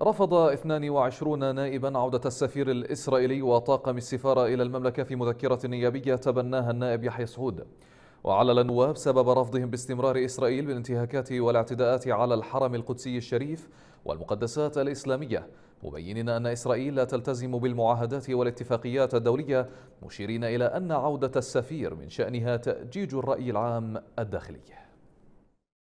رفض 22 نائبا عودة السفير الإسرائيلي وطاقم السفارة إلى المملكة في مذكرة نيابية تبناها النائب يحيى سعود وعلل النواب سبب رفضهم باستمرار إسرائيل بالانتهاكات والاعتداءات على الحرم القدسي الشريف والمقدسات الإسلامية مبينين أن إسرائيل لا تلتزم بالمعاهدات والاتفاقيات الدولية مشيرين إلى أن عودة السفير من شأنها تأجيج الرأي العام الداخلي